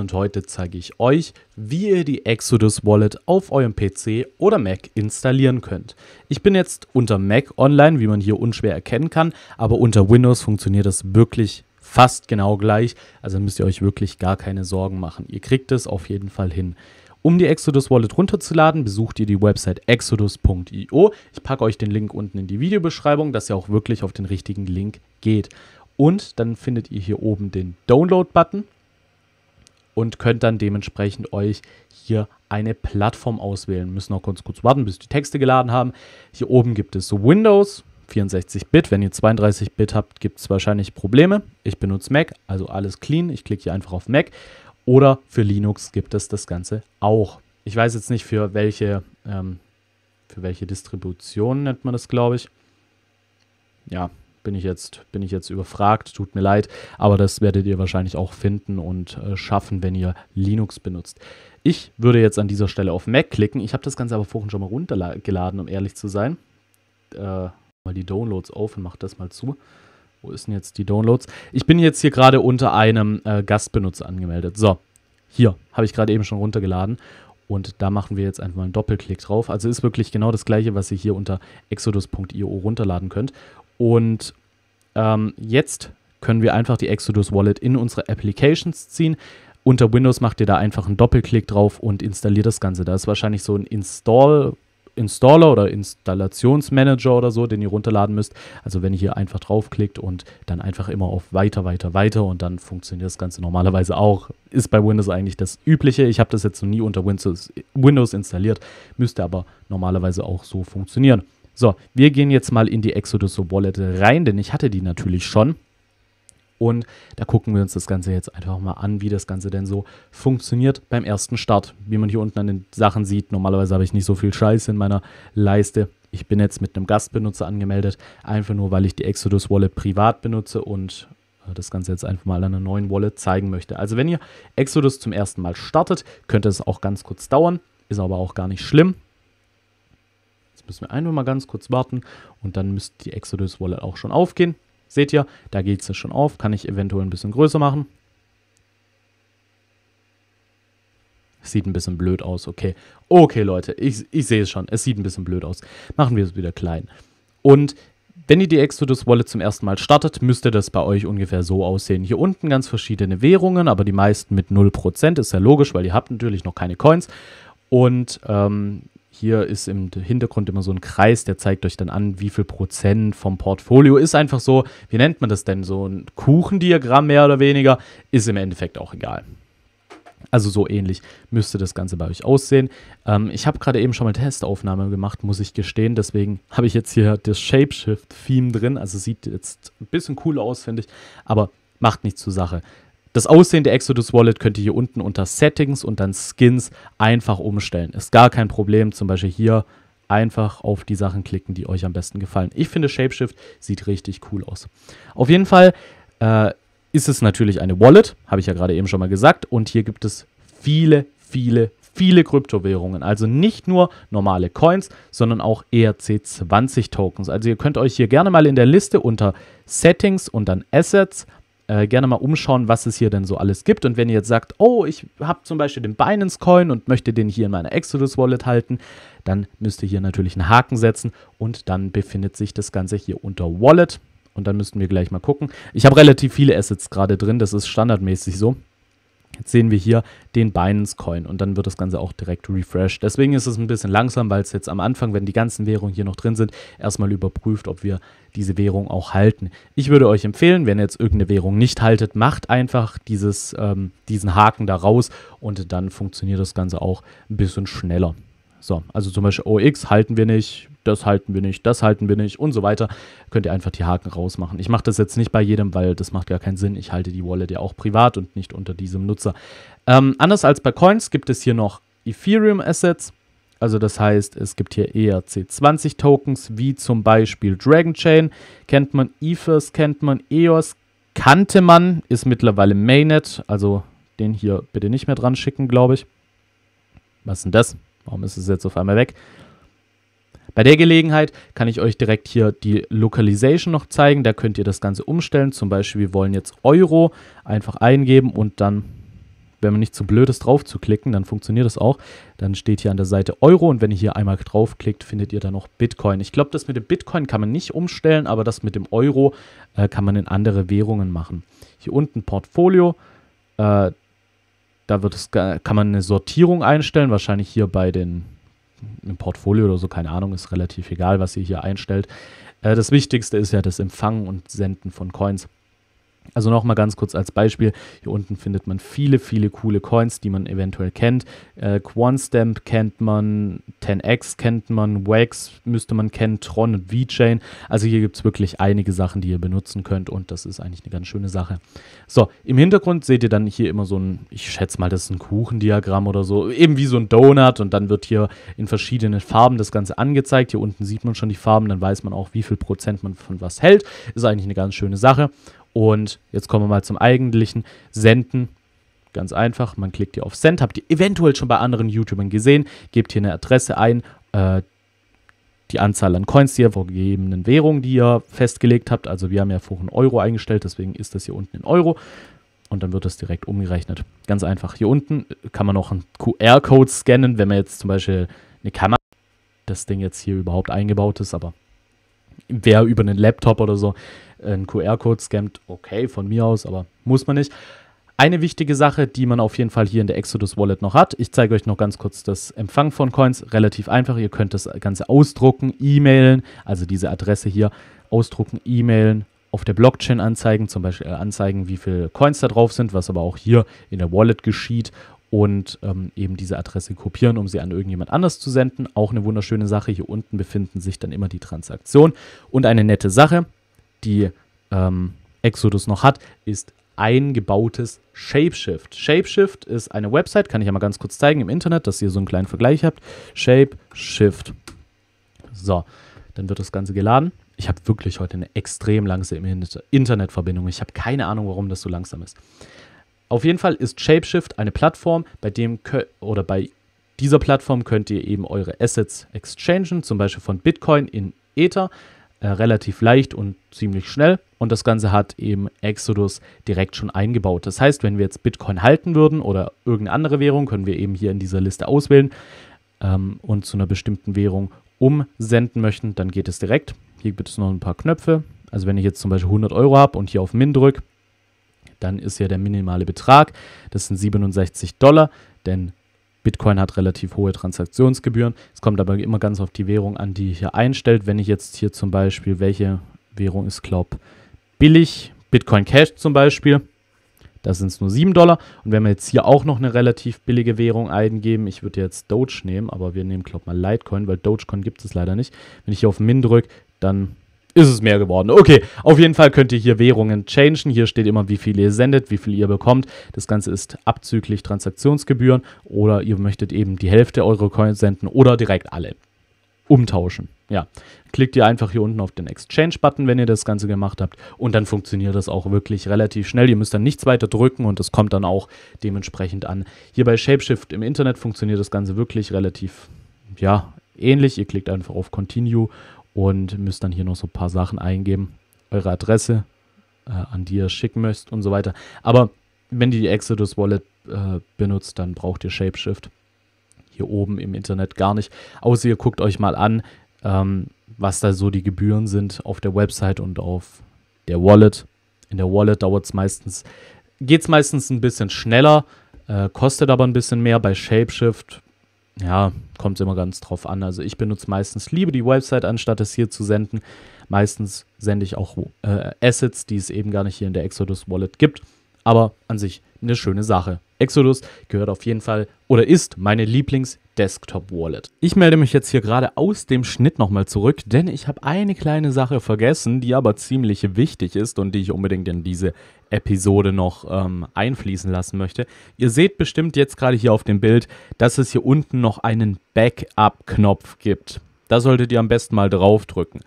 und heute zeige ich euch, wie ihr die Exodus Wallet auf eurem PC oder Mac installieren könnt. Ich bin jetzt unter Mac online, wie man hier unschwer erkennen kann, aber unter Windows funktioniert das wirklich fast genau gleich, also müsst ihr euch wirklich gar keine Sorgen machen. Ihr kriegt es auf jeden Fall hin. Um die Exodus Wallet runterzuladen, besucht ihr die Website exodus.io. Ich packe euch den Link unten in die Videobeschreibung, dass ihr auch wirklich auf den richtigen Link geht. Und dann findet ihr hier oben den Download-Button und könnt dann dementsprechend euch hier eine Plattform auswählen. Müssen noch kurz kurz warten, bis die Texte geladen haben. Hier oben gibt es Windows 64-Bit. Wenn ihr 32-Bit habt, gibt es wahrscheinlich Probleme. Ich benutze Mac, also alles clean. Ich klicke hier einfach auf Mac. Oder für Linux gibt es das Ganze auch. Ich weiß jetzt nicht, für welche, ähm, für welche Distribution nennt man das, glaube ich. Ja, bin ich jetzt, bin ich jetzt überfragt, tut mir leid, aber das werdet ihr wahrscheinlich auch finden und äh, schaffen, wenn ihr Linux benutzt. Ich würde jetzt an dieser Stelle auf Mac klicken. Ich habe das Ganze aber vorhin schon mal runtergeladen, um ehrlich zu sein. Äh, mal die Downloads auf und mach das mal zu. Wo ist denn jetzt die Downloads? Ich bin jetzt hier gerade unter einem äh, Gastbenutzer angemeldet. So, hier habe ich gerade eben schon runtergeladen. Und da machen wir jetzt einfach einen Doppelklick drauf. Also ist wirklich genau das gleiche, was ihr hier unter exodus.io runterladen könnt. Und ähm, jetzt können wir einfach die Exodus Wallet in unsere Applications ziehen. Unter Windows macht ihr da einfach einen Doppelklick drauf und installiert das Ganze. Da ist wahrscheinlich so ein Install Installer oder Installationsmanager oder so, den ihr runterladen müsst. Also wenn ihr hier einfach draufklickt und dann einfach immer auf weiter, weiter, weiter und dann funktioniert das Ganze normalerweise auch. Ist bei Windows eigentlich das Übliche. Ich habe das jetzt noch nie unter Windows, Windows installiert, müsste aber normalerweise auch so funktionieren. So, wir gehen jetzt mal in die Exodus Wallet rein, denn ich hatte die natürlich schon. Und da gucken wir uns das Ganze jetzt einfach mal an, wie das Ganze denn so funktioniert beim ersten Start. Wie man hier unten an den Sachen sieht, normalerweise habe ich nicht so viel Scheiß in meiner Leiste. Ich bin jetzt mit einem Gastbenutzer angemeldet, einfach nur, weil ich die Exodus Wallet privat benutze und äh, das Ganze jetzt einfach mal an einer neuen Wallet zeigen möchte. Also wenn ihr Exodus zum ersten Mal startet, könnte es auch ganz kurz dauern, ist aber auch gar nicht schlimm. Jetzt müssen wir einfach mal ganz kurz warten und dann müsste die Exodus Wallet auch schon aufgehen. Seht ihr, da geht es ja schon auf. Kann ich eventuell ein bisschen größer machen. Sieht ein bisschen blöd aus, okay. Okay, Leute, ich, ich sehe es schon. Es sieht ein bisschen blöd aus. Machen wir es wieder klein. Und wenn ihr die Exodus Wallet zum ersten Mal startet, müsste das bei euch ungefähr so aussehen. Hier unten ganz verschiedene Währungen, aber die meisten mit 0%. Ist ja logisch, weil ihr habt natürlich noch keine Coins. Und ähm, hier ist im Hintergrund immer so ein Kreis, der zeigt euch dann an, wie viel Prozent vom Portfolio ist einfach so, wie nennt man das denn, so ein Kuchendiagramm mehr oder weniger, ist im Endeffekt auch egal. Also so ähnlich müsste das Ganze bei euch aussehen. Ähm, ich habe gerade eben schon mal Testaufnahme gemacht, muss ich gestehen. Deswegen habe ich jetzt hier das Shapeshift-Theme drin. Also sieht jetzt ein bisschen cool aus, finde ich. Aber macht nichts zur Sache. Das Aussehen der Exodus Wallet könnt ihr hier unten unter Settings und dann Skins einfach umstellen. Ist gar kein Problem. Zum Beispiel hier einfach auf die Sachen klicken, die euch am besten gefallen. Ich finde Shapeshift sieht richtig cool aus. Auf jeden Fall äh, ist es natürlich eine Wallet, habe ich ja gerade eben schon mal gesagt. Und hier gibt es viele, viele, viele Kryptowährungen. Also nicht nur normale Coins, sondern auch ERC20-Tokens. Also ihr könnt euch hier gerne mal in der Liste unter Settings und dann Assets äh, gerne mal umschauen, was es hier denn so alles gibt. Und wenn ihr jetzt sagt, oh, ich habe zum Beispiel den Binance Coin und möchte den hier in meiner Exodus Wallet halten, dann müsst ihr hier natürlich einen Haken setzen und dann befindet sich das Ganze hier unter Wallet. Und dann müssten wir gleich mal gucken. Ich habe relativ viele Assets gerade drin, das ist standardmäßig so sehen wir hier den Binance Coin und dann wird das Ganze auch direkt refreshed. Deswegen ist es ein bisschen langsam, weil es jetzt am Anfang, wenn die ganzen Währungen hier noch drin sind, erstmal überprüft, ob wir diese Währung auch halten. Ich würde euch empfehlen, wenn ihr jetzt irgendeine Währung nicht haltet, macht einfach dieses, ähm, diesen Haken da raus und dann funktioniert das Ganze auch ein bisschen schneller. So, also zum Beispiel OX halten wir nicht, das halten wir nicht, das halten wir nicht und so weiter, könnt ihr einfach die Haken rausmachen. Ich mache das jetzt nicht bei jedem, weil das macht gar keinen Sinn. Ich halte die Wallet ja auch privat und nicht unter diesem Nutzer. Ähm, anders als bei Coins gibt es hier noch Ethereum-Assets. Also das heißt, es gibt hier ERC20 Tokens, wie zum Beispiel Dragon Chain, kennt man Ethers, kennt man EOS, kannte man, ist mittlerweile Mainnet, also den hier bitte nicht mehr dran schicken, glaube ich. Was ist denn das? Warum ist es jetzt auf einmal weg? Bei der Gelegenheit kann ich euch direkt hier die Localization noch zeigen. Da könnt ihr das Ganze umstellen. Zum Beispiel, wir wollen jetzt Euro einfach eingeben und dann, wenn man nicht zu blöd ist, drauf zu klicken, dann funktioniert das auch. Dann steht hier an der Seite Euro und wenn ihr hier einmal draufklickt, findet ihr dann noch Bitcoin. Ich glaube, das mit dem Bitcoin kann man nicht umstellen, aber das mit dem Euro äh, kann man in andere Währungen machen. Hier unten Portfolio. Äh, da wird es, äh, kann man eine Sortierung einstellen, wahrscheinlich hier bei den im Portfolio oder so, keine Ahnung, ist relativ egal, was ihr hier einstellt. Äh, das Wichtigste ist ja das Empfangen und Senden von Coins. Also nochmal ganz kurz als Beispiel, hier unten findet man viele, viele coole Coins, die man eventuell kennt. Äh, Quanstamp kennt man, 10x kennt man, Wax müsste man kennen, Tron und VeChain. Also hier gibt es wirklich einige Sachen, die ihr benutzen könnt und das ist eigentlich eine ganz schöne Sache. So, im Hintergrund seht ihr dann hier immer so ein, ich schätze mal, das ist ein Kuchendiagramm oder so, eben wie so ein Donut und dann wird hier in verschiedenen Farben das Ganze angezeigt. Hier unten sieht man schon die Farben, dann weiß man auch, wie viel Prozent man von was hält. Ist eigentlich eine ganz schöne Sache. Und jetzt kommen wir mal zum eigentlichen Senden. Ganz einfach, man klickt hier auf Send, habt ihr eventuell schon bei anderen YouTubern gesehen, gebt hier eine Adresse ein, äh, die Anzahl an Coins, die ihr vorgegebenen Währungen, die ihr festgelegt habt. Also wir haben ja vorhin Euro eingestellt, deswegen ist das hier unten in Euro. Und dann wird das direkt umgerechnet. Ganz einfach. Hier unten kann man noch einen QR-Code scannen, wenn man jetzt zum Beispiel eine Kamera, das Ding jetzt hier überhaupt eingebaut ist, aber wer über einen Laptop oder so ein QR-Code scannt, okay, von mir aus, aber muss man nicht. Eine wichtige Sache, die man auf jeden Fall hier in der Exodus Wallet noch hat, ich zeige euch noch ganz kurz das Empfang von Coins, relativ einfach, ihr könnt das Ganze ausdrucken, e-mailen, also diese Adresse hier, ausdrucken, e-mailen, auf der Blockchain anzeigen, zum Beispiel äh, anzeigen, wie viele Coins da drauf sind, was aber auch hier in der Wallet geschieht und ähm, eben diese Adresse kopieren, um sie an irgendjemand anders zu senden. Auch eine wunderschöne Sache, hier unten befinden sich dann immer die Transaktionen und eine nette Sache, die ähm, Exodus noch hat, ist eingebautes Shapeshift. Shapeshift ist eine Website, kann ich ja mal ganz kurz zeigen im Internet, dass ihr so einen kleinen Vergleich habt. Shapeshift. So, dann wird das Ganze geladen. Ich habe wirklich heute eine extrem langsame Internetverbindung. Ich habe keine Ahnung, warum das so langsam ist. Auf jeden Fall ist Shapeshift eine Plattform, bei dem oder bei dieser Plattform könnt ihr eben eure Assets exchangen, zum Beispiel von Bitcoin in Ether äh, relativ leicht und ziemlich schnell. Und das Ganze hat eben Exodus direkt schon eingebaut. Das heißt, wenn wir jetzt Bitcoin halten würden oder irgendeine andere Währung, können wir eben hier in dieser Liste auswählen ähm, und zu einer bestimmten Währung umsenden möchten, dann geht es direkt. Hier gibt es noch ein paar Knöpfe. Also wenn ich jetzt zum Beispiel 100 Euro habe und hier auf Min drücke, dann ist ja der minimale Betrag, das sind 67 Dollar, denn Bitcoin hat relativ hohe Transaktionsgebühren. Es kommt aber immer ganz auf die Währung an, die ihr hier einstellt. Wenn ich jetzt hier zum Beispiel, welche Währung ist, glaube billig, Bitcoin Cash zum Beispiel, da sind es nur 7 Dollar. Und wenn wir jetzt hier auch noch eine relativ billige Währung eingeben, ich würde jetzt Doge nehmen, aber wir nehmen, glaube mal Litecoin, weil Dogecoin gibt es leider nicht. Wenn ich hier auf Min drücke, dann ist es mehr geworden. Okay, auf jeden Fall könnt ihr hier Währungen changen. Hier steht immer, wie viel ihr sendet, wie viel ihr bekommt. Das Ganze ist abzüglich Transaktionsgebühren oder ihr möchtet eben die Hälfte eurer Coins senden oder direkt alle umtauschen. Ja, klickt ihr einfach hier unten auf den Exchange-Button, wenn ihr das Ganze gemacht habt und dann funktioniert das auch wirklich relativ schnell. Ihr müsst dann nichts weiter drücken und das kommt dann auch dementsprechend an. Hier bei Shapeshift im Internet funktioniert das Ganze wirklich relativ, ja, ähnlich. Ihr klickt einfach auf Continue und müsst dann hier noch so ein paar Sachen eingeben. Eure Adresse, äh, an die ihr schicken möchtet und so weiter. Aber wenn ihr die Exodus Wallet äh, benutzt, dann braucht ihr Shapeshift. Hier oben im Internet gar nicht. Außer ihr guckt euch mal an, ähm, was da so die Gebühren sind auf der Website und auf der Wallet. In der Wallet dauert es meistens, geht es meistens ein bisschen schneller, äh, kostet aber ein bisschen mehr. Bei Shapeshift ja, kommt immer ganz drauf an. Also ich benutze meistens lieber die Website, anstatt es hier zu senden. Meistens sende ich auch äh, Assets, die es eben gar nicht hier in der Exodus Wallet gibt. Aber an sich eine schöne Sache. Exodus gehört auf jeden Fall oder ist meine Lieblings Desktop Wallet. Ich melde mich jetzt hier gerade aus dem Schnitt nochmal zurück, denn ich habe eine kleine Sache vergessen, die aber ziemlich wichtig ist und die ich unbedingt in diese Episode noch ähm, einfließen lassen möchte. Ihr seht bestimmt jetzt gerade hier auf dem Bild, dass es hier unten noch einen Backup-Knopf gibt. Da solltet ihr am besten mal draufdrücken.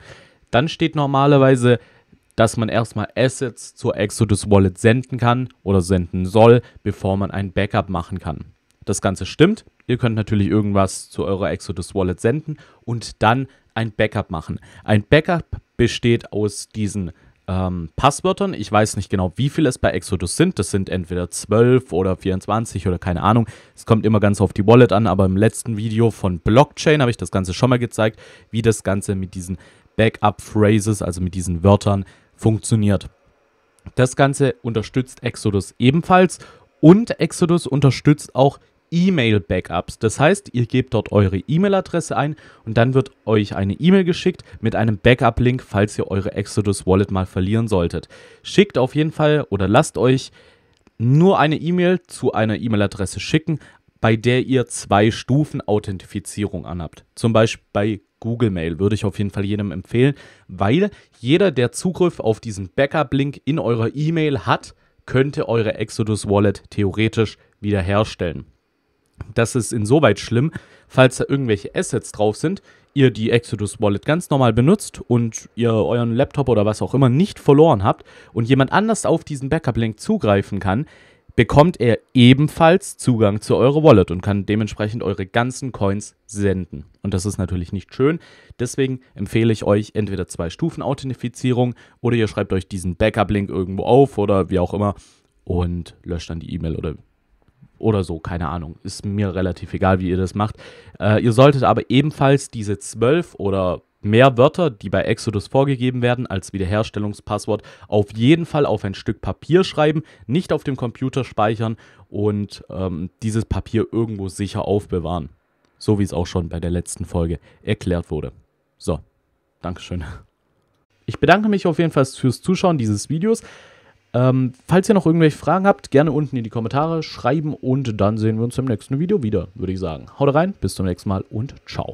Dann steht normalerweise dass man erstmal Assets zur Exodus Wallet senden kann oder senden soll, bevor man ein Backup machen kann das Ganze stimmt. Ihr könnt natürlich irgendwas zu eurer Exodus Wallet senden und dann ein Backup machen. Ein Backup besteht aus diesen ähm, Passwörtern. Ich weiß nicht genau, wie viele es bei Exodus sind. Das sind entweder 12 oder 24 oder keine Ahnung. Es kommt immer ganz auf die Wallet an, aber im letzten Video von Blockchain habe ich das Ganze schon mal gezeigt, wie das Ganze mit diesen Backup-Phrases, also mit diesen Wörtern, funktioniert. Das Ganze unterstützt Exodus ebenfalls und Exodus unterstützt auch E-Mail-Backups. Das heißt, ihr gebt dort eure E-Mail-Adresse ein und dann wird euch eine E-Mail geschickt mit einem Backup-Link, falls ihr eure Exodus Wallet mal verlieren solltet. Schickt auf jeden Fall oder lasst euch nur eine E-Mail zu einer E-Mail-Adresse schicken, bei der ihr zwei Stufen Authentifizierung anhabt. Zum Beispiel bei Google Mail würde ich auf jeden Fall jedem empfehlen, weil jeder, der Zugriff auf diesen Backup-Link in eurer E-Mail hat, könnte eure Exodus Wallet theoretisch wiederherstellen. Das ist insoweit schlimm, falls da irgendwelche Assets drauf sind, ihr die Exodus Wallet ganz normal benutzt und ihr euren Laptop oder was auch immer nicht verloren habt und jemand anders auf diesen Backup-Link zugreifen kann, bekommt er ebenfalls Zugang zu eurer Wallet und kann dementsprechend eure ganzen Coins senden. Und das ist natürlich nicht schön. Deswegen empfehle ich euch entweder zwei Stufen Authentifizierung oder ihr schreibt euch diesen Backup-Link irgendwo auf oder wie auch immer und löscht dann die E-Mail oder oder so, keine Ahnung. Ist mir relativ egal, wie ihr das macht. Äh, ihr solltet aber ebenfalls diese zwölf oder mehr Wörter, die bei Exodus vorgegeben werden, als Wiederherstellungspasswort auf jeden Fall auf ein Stück Papier schreiben, nicht auf dem Computer speichern und ähm, dieses Papier irgendwo sicher aufbewahren. So wie es auch schon bei der letzten Folge erklärt wurde. So, Dankeschön. Ich bedanke mich auf jeden Fall fürs Zuschauen dieses Videos. Ähm, falls ihr noch irgendwelche Fragen habt, gerne unten in die Kommentare schreiben und dann sehen wir uns im nächsten Video wieder, würde ich sagen. Haut rein, bis zum nächsten Mal und ciao.